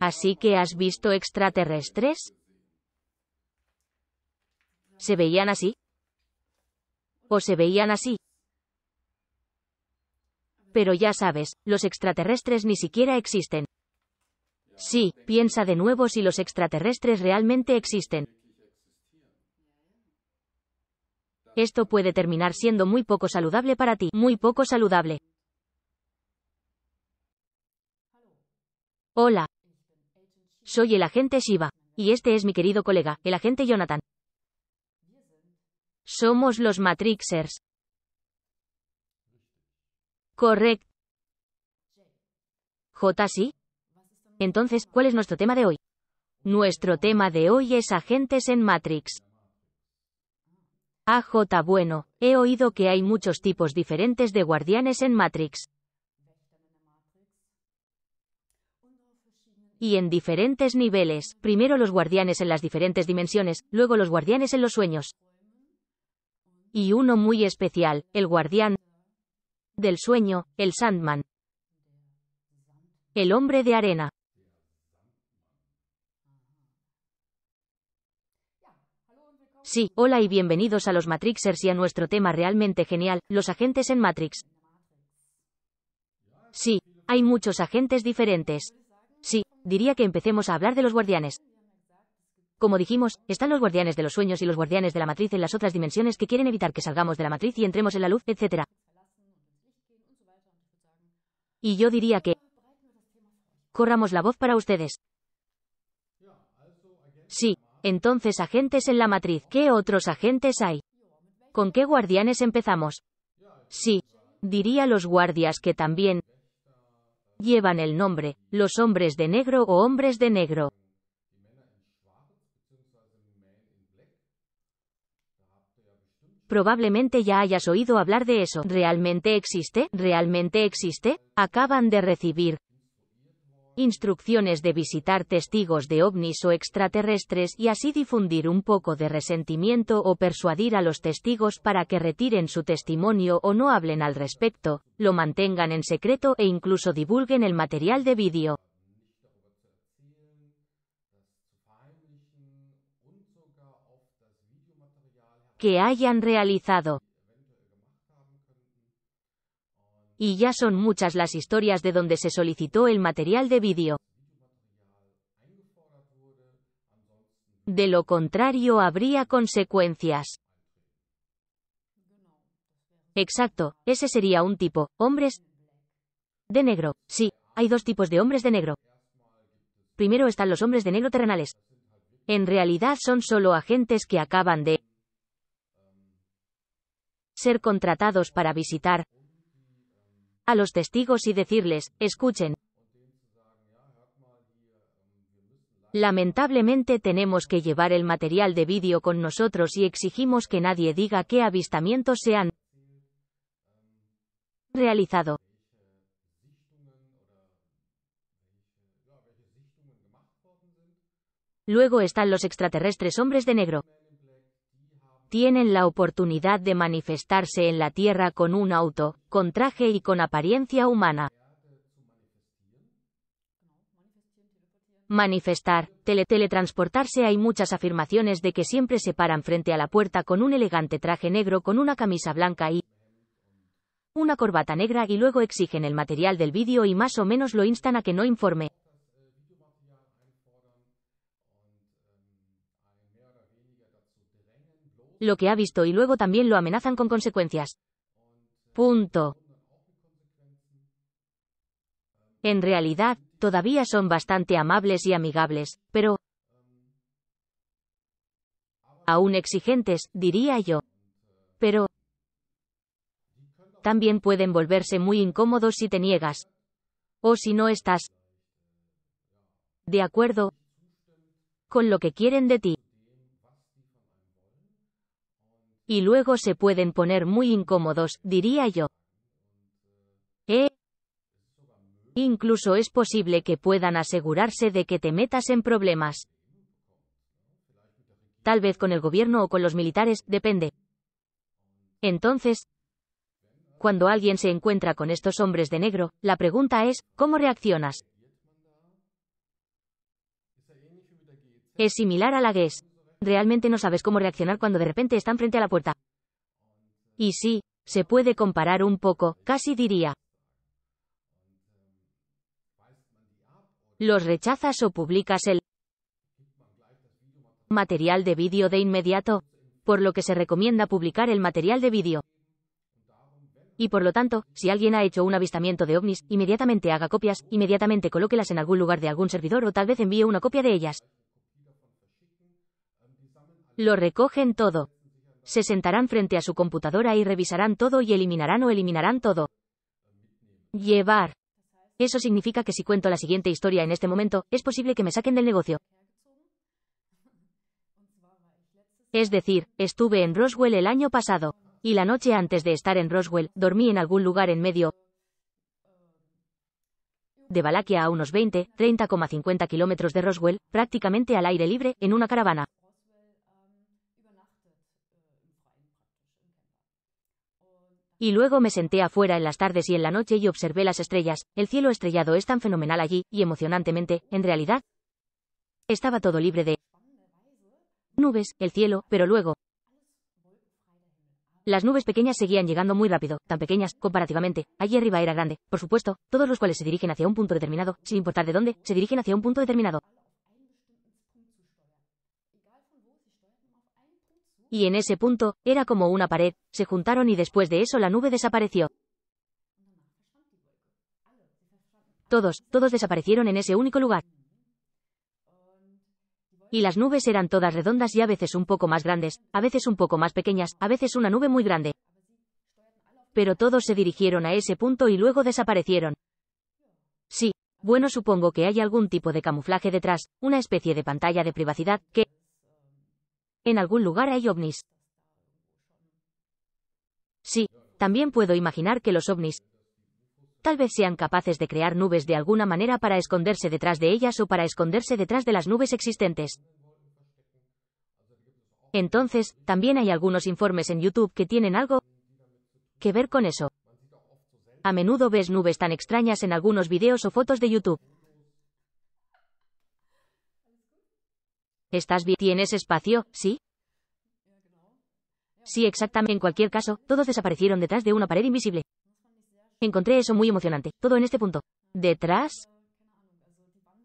Así que has visto extraterrestres? ¿Se veían así? ¿O se veían así? Pero ya sabes, los extraterrestres ni siquiera existen. Sí, piensa de nuevo si los extraterrestres realmente existen. Esto puede terminar siendo muy poco saludable para ti, muy poco saludable. Hola. Soy el agente Shiva. Y este es mi querido colega, el agente Jonathan. Somos los Matrixers. Correcto. J. Sí. Entonces, ¿cuál es nuestro tema de hoy? Nuestro tema de hoy es agentes en Matrix. AJ Bueno, he oído que hay muchos tipos diferentes de guardianes en Matrix. y en diferentes niveles, primero los guardianes en las diferentes dimensiones, luego los guardianes en los sueños. Y uno muy especial, el guardián del sueño, el Sandman. El hombre de arena. Sí, hola y bienvenidos a los Matrixers y a nuestro tema realmente genial, los agentes en Matrix. Sí, hay muchos agentes diferentes. Sí, diría que empecemos a hablar de los guardianes. Como dijimos, están los guardianes de los sueños y los guardianes de la matriz en las otras dimensiones que quieren evitar que salgamos de la matriz y entremos en la luz, etc. Y yo diría que... Corramos la voz para ustedes. Sí, entonces agentes en la matriz. ¿Qué otros agentes hay? ¿Con qué guardianes empezamos? Sí, diría los guardias que también, llevan el nombre, los hombres de negro o hombres de negro. Probablemente ya hayas oído hablar de eso. ¿Realmente existe? ¿Realmente existe? Acaban de recibir, instrucciones de visitar testigos de ovnis o extraterrestres y así difundir un poco de resentimiento o persuadir a los testigos para que retiren su testimonio o no hablen al respecto, lo mantengan en secreto e incluso divulguen el material de vídeo. que hayan realizado. y ya son muchas las historias de donde se solicitó el material de vídeo. De lo contrario habría consecuencias. Exacto, ese sería un tipo, hombres de negro. Sí, hay dos tipos de hombres de negro. Primero están los hombres de negro terrenales. En realidad son solo agentes que acaban de ser contratados para visitar, a los testigos y decirles, escuchen. Lamentablemente tenemos que llevar el material de vídeo con nosotros y exigimos que nadie diga qué avistamientos se han realizado. Luego están los extraterrestres hombres de negro tienen la oportunidad de manifestarse en la Tierra con un auto, con traje y con apariencia humana. Manifestar, teletransportarse Hay muchas afirmaciones de que siempre se paran frente a la puerta con un elegante traje negro con una camisa blanca y una corbata negra y luego exigen el material del vídeo y más o menos lo instan a que no informe. lo que ha visto y luego también lo amenazan con consecuencias. Punto. En realidad, todavía son bastante amables y amigables, pero aún exigentes, diría yo. Pero también pueden volverse muy incómodos si te niegas o si no estás de acuerdo con lo que quieren de ti. y luego se pueden poner muy incómodos, diría yo. ¿Eh? incluso es posible que puedan asegurarse de que te metas en problemas. Tal vez con el gobierno o con los militares, depende. Entonces, cuando alguien se encuentra con estos hombres de negro, la pregunta es, ¿cómo reaccionas? Es similar a la GES realmente no sabes cómo reaccionar cuando de repente están frente a la puerta. Y sí, se puede comparar un poco, casi diría. Los rechazas o publicas el material de vídeo de inmediato, por lo que se recomienda publicar el material de vídeo. Y por lo tanto, si alguien ha hecho un avistamiento de ovnis, inmediatamente haga copias, inmediatamente colóquelas en algún lugar de algún servidor o tal vez envíe una copia de ellas. Lo recogen todo. Se sentarán frente a su computadora y revisarán todo y eliminarán o eliminarán todo. Llevar. Eso significa que si cuento la siguiente historia en este momento, es posible que me saquen del negocio. Es decir, estuve en Roswell el año pasado, y la noche antes de estar en Roswell, dormí en algún lugar en medio de Valaquia a unos 20, 30,50 kilómetros de Roswell, prácticamente al aire libre, en una caravana. Y luego me senté afuera en las tardes y en la noche y observé las estrellas, el cielo estrellado es tan fenomenal allí, y emocionantemente, en realidad, estaba todo libre de nubes, el cielo, pero luego... Las nubes pequeñas seguían llegando muy rápido, tan pequeñas, comparativamente. Allí arriba era grande, por supuesto, todos los cuales se dirigen hacia un punto determinado, sin importar de dónde, se dirigen hacia un punto determinado. y en ese punto, era como una pared, se juntaron y después de eso la nube desapareció. Todos, todos desaparecieron en ese único lugar. Y las nubes eran todas redondas y a veces un poco más grandes, a veces un poco más pequeñas, a veces una nube muy grande. Pero todos se dirigieron a ese punto y luego desaparecieron. Sí, bueno, supongo que hay algún tipo de camuflaje detrás, una especie de pantalla de privacidad, que, en algún lugar hay ovnis. Sí, también puedo imaginar que los ovnis tal vez sean capaces de crear nubes de alguna manera para esconderse detrás de ellas o para esconderse detrás de las nubes existentes. Entonces, también hay algunos informes en YouTube que tienen algo que ver con eso. A menudo ves nubes tan extrañas en algunos videos o fotos de YouTube. ¿Estás bien? ¿Tienes espacio? ¿Sí? Sí, exactamente. En cualquier caso, todos desaparecieron detrás de una pared invisible. Encontré eso muy emocionante, todo en este punto. ¿Detrás?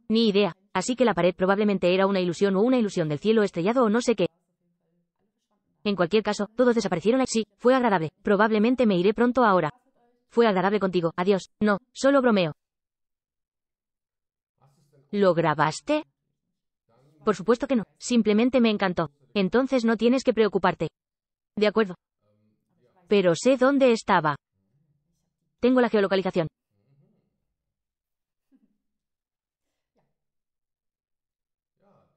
Ni idea. Así que la pared probablemente era una ilusión o una ilusión del cielo estrellado o no sé qué. En cualquier caso, todos desaparecieron. Sí, fue agradable. Probablemente me iré pronto ahora. Fue agradable contigo. Adiós. No, solo bromeo. ¿Lo grabaste? Por supuesto que no, simplemente me encantó. Entonces no tienes que preocuparte. De acuerdo. Pero sé dónde estaba. Tengo la geolocalización.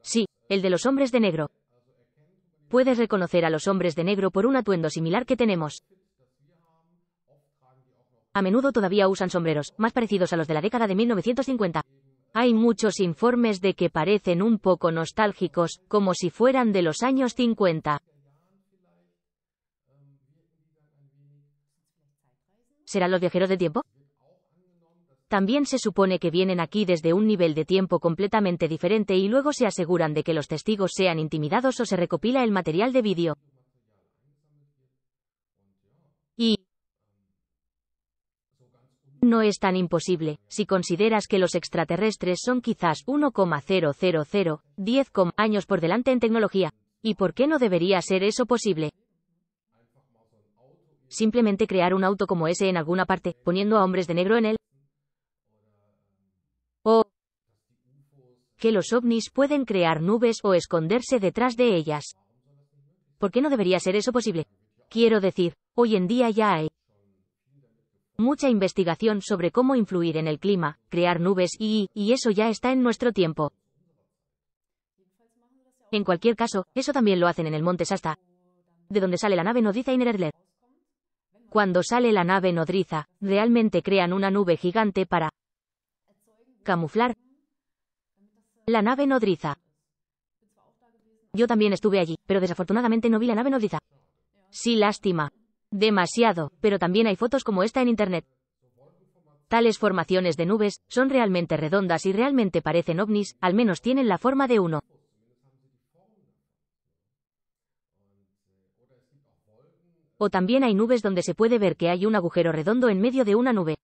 Sí, el de los hombres de negro. Puedes reconocer a los hombres de negro por un atuendo similar que tenemos. A menudo todavía usan sombreros, más parecidos a los de la década de 1950. Hay muchos informes de que parecen un poco nostálgicos, como si fueran de los años 50. ¿Serán los viajeros de tiempo? También se supone que vienen aquí desde un nivel de tiempo completamente diferente y luego se aseguran de que los testigos sean intimidados o se recopila el material de vídeo. Y, no es tan imposible, si consideras que los extraterrestres son quizás 1,000, años por delante en tecnología. ¿Y por qué no debería ser eso posible? Simplemente crear un auto como ese en alguna parte, poniendo a hombres de negro en él. O que los ovnis pueden crear nubes o esconderse detrás de ellas. ¿Por qué no debería ser eso posible? Quiero decir, hoy en día ya hay mucha investigación sobre cómo influir en el clima, crear nubes y, y eso ya está en nuestro tiempo. En cualquier caso, eso también lo hacen en el monte Shasta. De donde sale la nave nodriza Inererler. Cuando sale la nave nodriza, realmente crean una nube gigante para camuflar la nave nodriza. Yo también estuve allí, pero desafortunadamente no vi la nave nodriza. Sí, lástima. Demasiado, pero también hay fotos como esta en Internet. Tales formaciones de nubes son realmente redondas y realmente parecen ovnis, al menos tienen la forma de uno. O también hay nubes donde se puede ver que hay un agujero redondo en medio de una nube.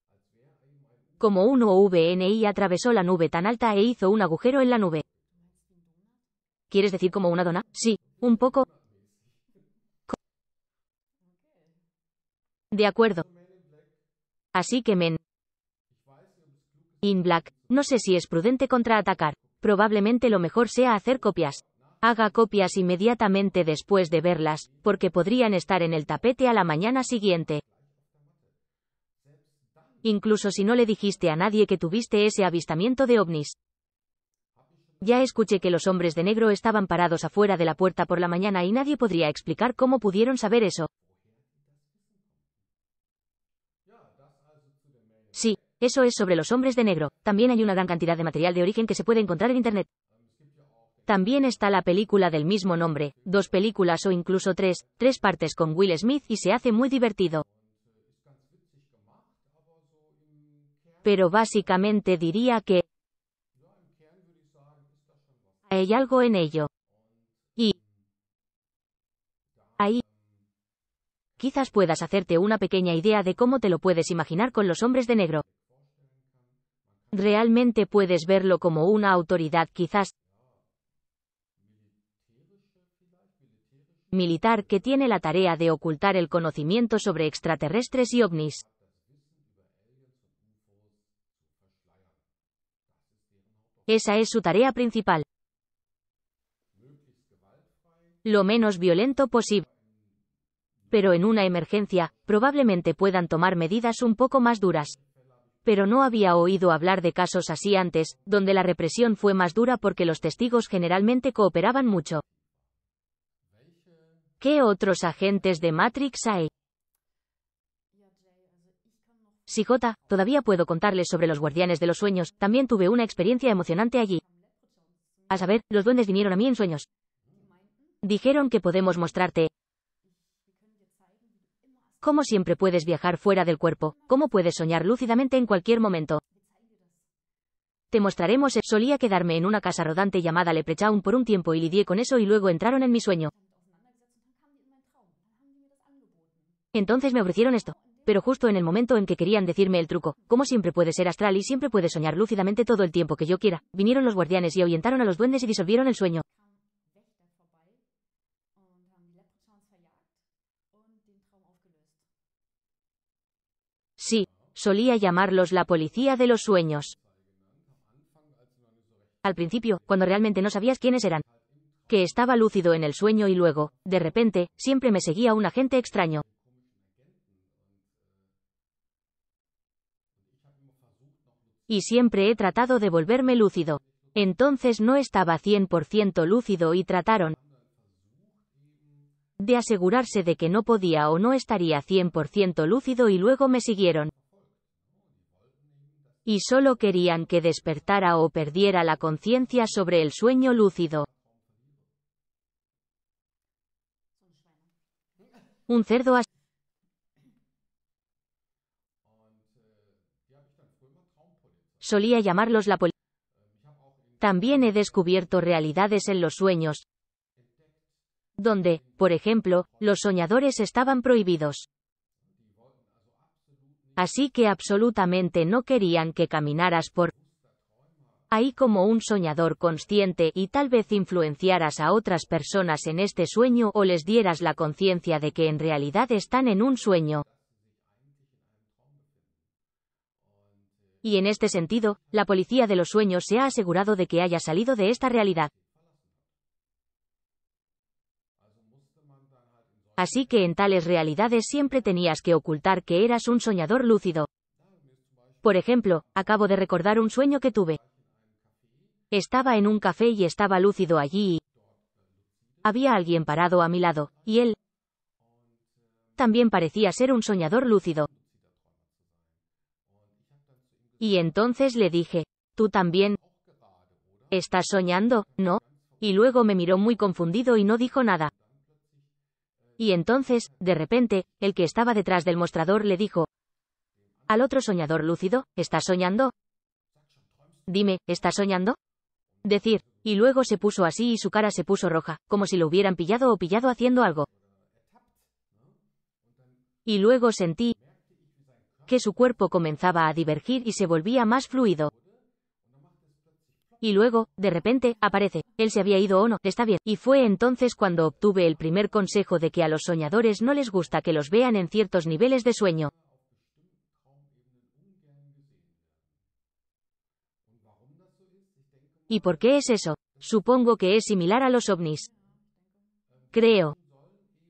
Como un OVNI atravesó la nube tan alta e hizo un agujero en la nube. ¿Quieres decir como una dona? Sí, un poco, De acuerdo. Así que Men in Black, no sé si es prudente contraatacar. Probablemente lo mejor sea hacer copias. Haga copias inmediatamente después de verlas, porque podrían estar en el tapete a la mañana siguiente. Incluso si no le dijiste a nadie que tuviste ese avistamiento de ovnis. Ya escuché que los hombres de negro estaban parados afuera de la puerta por la mañana y nadie podría explicar cómo pudieron saber eso. Sí, eso es sobre los hombres de negro. También hay una gran cantidad de material de origen que se puede encontrar en Internet. También está la película del mismo nombre, dos películas o incluso tres, tres partes con Will Smith y se hace muy divertido. Pero básicamente diría que hay algo en ello. Y ahí quizás puedas hacerte una pequeña idea de cómo te lo puedes imaginar con los hombres de negro. Realmente puedes verlo como una autoridad quizás militar que tiene la tarea de ocultar el conocimiento sobre extraterrestres y ovnis. Esa es su tarea principal. Lo menos violento posible pero en una emergencia, probablemente puedan tomar medidas un poco más duras. Pero no había oído hablar de casos así antes, donde la represión fue más dura porque los testigos generalmente cooperaban mucho. ¿Qué otros agentes de Matrix hay? Si J, todavía puedo contarles sobre los guardianes de los sueños, también tuve una experiencia emocionante allí. A saber, los duendes vinieron a mí en sueños. Dijeron que podemos mostrarte, ¿Cómo siempre puedes viajar fuera del cuerpo? ¿Cómo puedes soñar lúcidamente en cualquier momento? Te mostraremos. el Solía quedarme en una casa rodante llamada Leprechaun por un tiempo y lidié con eso y luego entraron en mi sueño. Entonces me ofrecieron esto. Pero justo en el momento en que querían decirme el truco, ¿Cómo siempre puede ser astral y siempre puedes soñar lúcidamente todo el tiempo que yo quiera, vinieron los guardianes y ahuyentaron a los duendes y disolvieron el sueño. Sí, solía llamarlos la policía de los sueños. Al principio, cuando realmente no sabías quiénes eran. Que estaba lúcido en el sueño y luego, de repente, siempre me seguía un agente extraño. Y siempre he tratado de volverme lúcido. Entonces no estaba 100% lúcido y trataron de asegurarse de que no podía o no estaría 100% lúcido y luego me siguieron. Y solo querían que despertara o perdiera la conciencia sobre el sueño lúcido. Un cerdo así. Solía llamarlos la También he descubierto realidades en los sueños, donde, por ejemplo, los soñadores estaban prohibidos. Así que absolutamente no querían que caminaras por ahí como un soñador consciente y tal vez influenciaras a otras personas en este sueño o les dieras la conciencia de que en realidad están en un sueño. Y en este sentido, la policía de los sueños se ha asegurado de que haya salido de esta realidad. Así que en tales realidades siempre tenías que ocultar que eras un soñador lúcido. Por ejemplo, acabo de recordar un sueño que tuve. Estaba en un café y estaba lúcido allí y... Había alguien parado a mi lado, y él... También parecía ser un soñador lúcido. Y entonces le dije, tú también... ¿Estás soñando, no? Y luego me miró muy confundido y no dijo nada. Y entonces, de repente, el que estaba detrás del mostrador le dijo, al otro soñador lúcido, ¿estás soñando? Dime, ¿estás soñando? Decir, y luego se puso así y su cara se puso roja, como si lo hubieran pillado o pillado haciendo algo. Y luego sentí que su cuerpo comenzaba a divergir y se volvía más fluido y luego, de repente, aparece. Él se había ido o no, está bien. Y fue entonces cuando obtuve el primer consejo de que a los soñadores no les gusta que los vean en ciertos niveles de sueño. ¿Y por qué es eso? Supongo que es similar a los ovnis. Creo.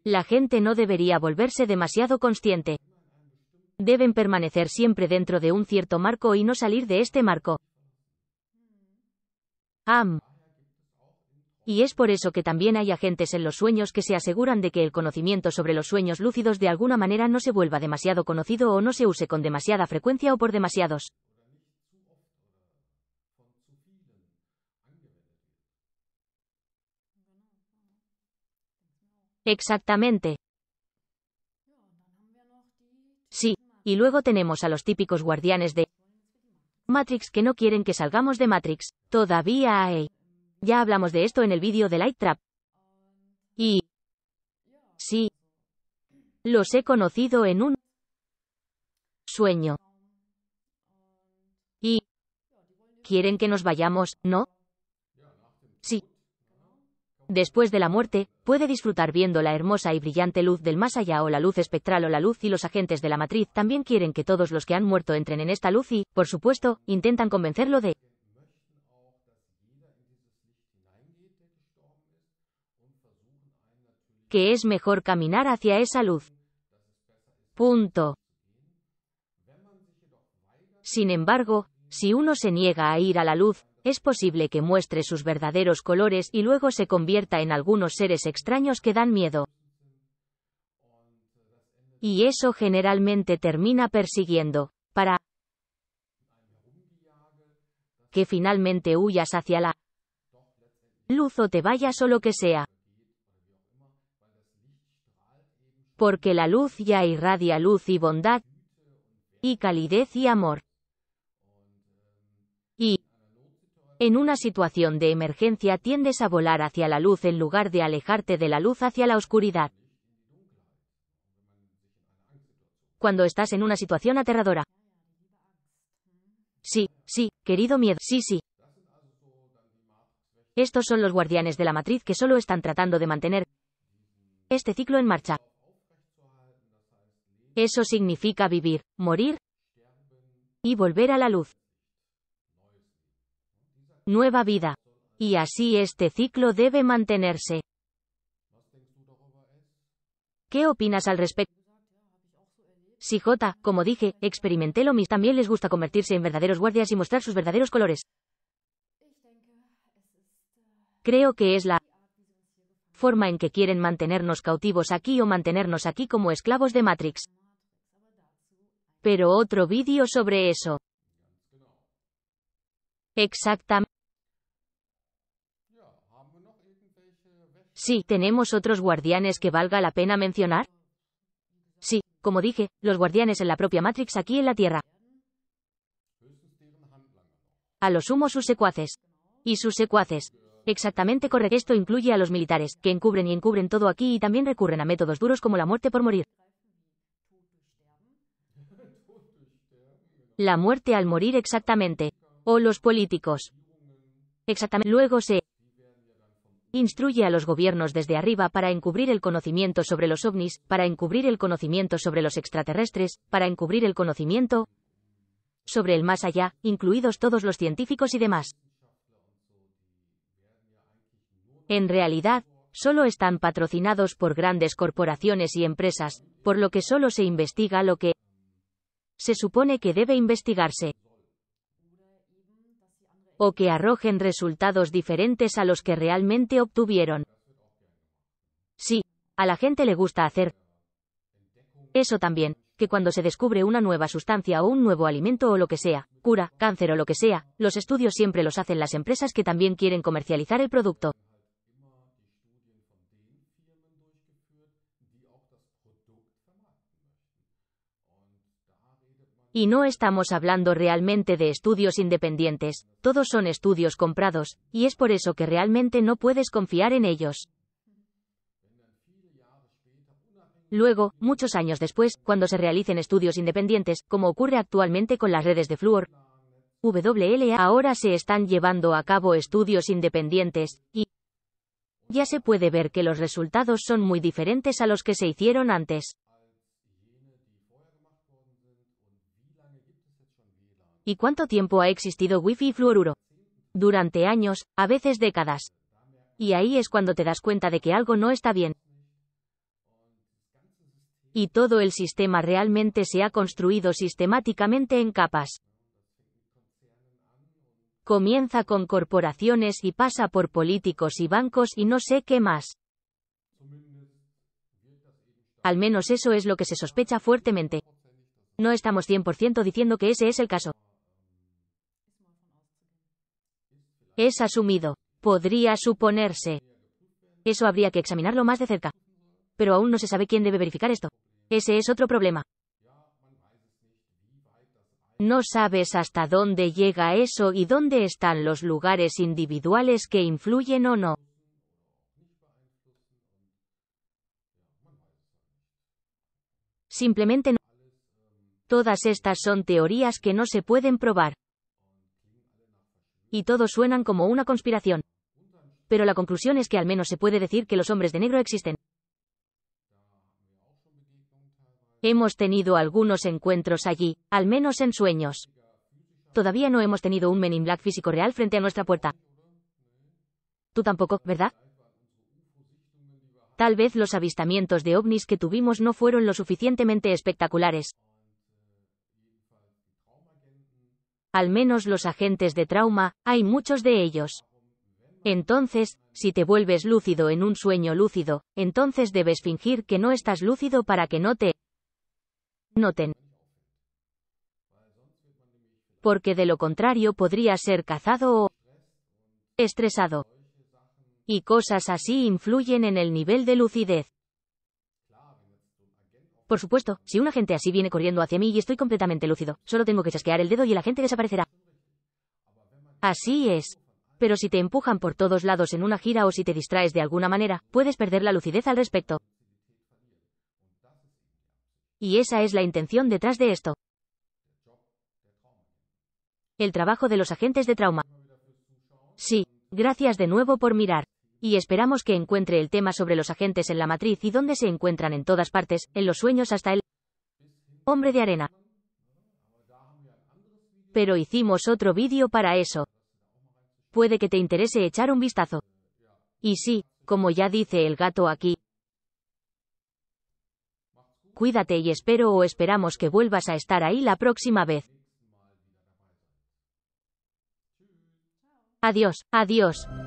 La gente no debería volverse demasiado consciente. Deben permanecer siempre dentro de un cierto marco y no salir de este marco. Am. Y es por eso que también hay agentes en los sueños que se aseguran de que el conocimiento sobre los sueños lúcidos de alguna manera no se vuelva demasiado conocido o no se use con demasiada frecuencia o por demasiados. Exactamente. Sí, y luego tenemos a los típicos guardianes de Matrix que no quieren que salgamos de Matrix, todavía hay. Ya hablamos de esto en el vídeo de Light Trap. Y... Sí. Los he conocido en un... sueño. Y... ¿Quieren que nos vayamos, no? Sí. Después de la muerte, puede disfrutar viendo la hermosa y brillante luz del más allá o la luz espectral o la luz y los agentes de la matriz también quieren que todos los que han muerto entren en esta luz y, por supuesto, intentan convencerlo de que es mejor caminar hacia esa luz. Punto. Sin embargo, si uno se niega a ir a la luz, es posible que muestre sus verdaderos colores y luego se convierta en algunos seres extraños que dan miedo. Y eso generalmente termina persiguiendo, para que finalmente huyas hacia la luz o te vayas o lo que sea. Porque la luz ya irradia luz y bondad, y calidez y amor. En una situación de emergencia tiendes a volar hacia la luz en lugar de alejarte de la luz hacia la oscuridad. Cuando estás en una situación aterradora. Sí, sí, querido miedo, sí, sí. Estos son los guardianes de la matriz que solo están tratando de mantener este ciclo en marcha. Eso significa vivir, morir y volver a la luz nueva vida. Y así este ciclo debe mantenerse. ¿Qué opinas al respecto? Si J, como dije, experimenté lo mismo. También les gusta convertirse en verdaderos guardias y mostrar sus verdaderos colores. Creo que es la forma en que quieren mantenernos cautivos aquí o mantenernos aquí como esclavos de Matrix. Pero otro vídeo sobre eso. Exactamente. Sí, ¿tenemos otros guardianes que valga la pena mencionar? Sí, como dije, los guardianes en la propia Matrix aquí en la Tierra. A lo sumo sus secuaces. Y sus secuaces. Exactamente correcto. Esto incluye a los militares, que encubren y encubren todo aquí y también recurren a métodos duros como la muerte por morir. La muerte al morir exactamente. O los políticos. Exactamente. Luego se instruye a los gobiernos desde arriba para encubrir el conocimiento sobre los ovnis, para encubrir el conocimiento sobre los extraterrestres, para encubrir el conocimiento sobre el más allá, incluidos todos los científicos y demás. En realidad, solo están patrocinados por grandes corporaciones y empresas, por lo que solo se investiga lo que se supone que debe investigarse o que arrojen resultados diferentes a los que realmente obtuvieron. Sí, a la gente le gusta hacer eso también, que cuando se descubre una nueva sustancia o un nuevo alimento o lo que sea, cura, cáncer o lo que sea, los estudios siempre los hacen las empresas que también quieren comercializar el producto. Y no estamos hablando realmente de estudios independientes, todos son estudios comprados, y es por eso que realmente no puedes confiar en ellos. Luego, muchos años después, cuando se realicen estudios independientes, como ocurre actualmente con las redes de Fluor, WLA ahora se están llevando a cabo estudios independientes, y ya se puede ver que los resultados son muy diferentes a los que se hicieron antes. ¿Y cuánto tiempo ha existido wifi y fluoruro? Durante años, a veces décadas. Y ahí es cuando te das cuenta de que algo no está bien. Y todo el sistema realmente se ha construido sistemáticamente en capas. Comienza con corporaciones y pasa por políticos y bancos y no sé qué más. Al menos eso es lo que se sospecha fuertemente. No estamos 100% diciendo que ese es el caso. Es asumido. Podría suponerse. Eso habría que examinarlo más de cerca. Pero aún no se sabe quién debe verificar esto. Ese es otro problema. No sabes hasta dónde llega eso y dónde están los lugares individuales que influyen o no. Simplemente no. Todas estas son teorías que no se pueden probar y todos suenan como una conspiración. Pero la conclusión es que al menos se puede decir que los hombres de negro existen. Hemos tenido algunos encuentros allí, al menos en sueños. Todavía no hemos tenido un Men Black físico real frente a nuestra puerta. Tú tampoco, ¿verdad? Tal vez los avistamientos de ovnis que tuvimos no fueron lo suficientemente espectaculares. al menos los agentes de trauma, hay muchos de ellos. Entonces, si te vuelves lúcido en un sueño lúcido, entonces debes fingir que no estás lúcido para que no te noten. Porque de lo contrario podría ser cazado o estresado. Y cosas así influyen en el nivel de lucidez. Por supuesto, si una gente así viene corriendo hacia mí y estoy completamente lúcido, solo tengo que chasquear el dedo y la gente desaparecerá. Así es. Pero si te empujan por todos lados en una gira o si te distraes de alguna manera, puedes perder la lucidez al respecto. Y esa es la intención detrás de esto. El trabajo de los agentes de trauma. Sí, gracias de nuevo por mirar y esperamos que encuentre el tema sobre los agentes en la matriz y dónde se encuentran en todas partes, en los sueños hasta el hombre de arena. Pero hicimos otro vídeo para eso. Puede que te interese echar un vistazo. Y sí, como ya dice el gato aquí. Cuídate y espero o esperamos que vuelvas a estar ahí la próxima vez. Adiós, adiós.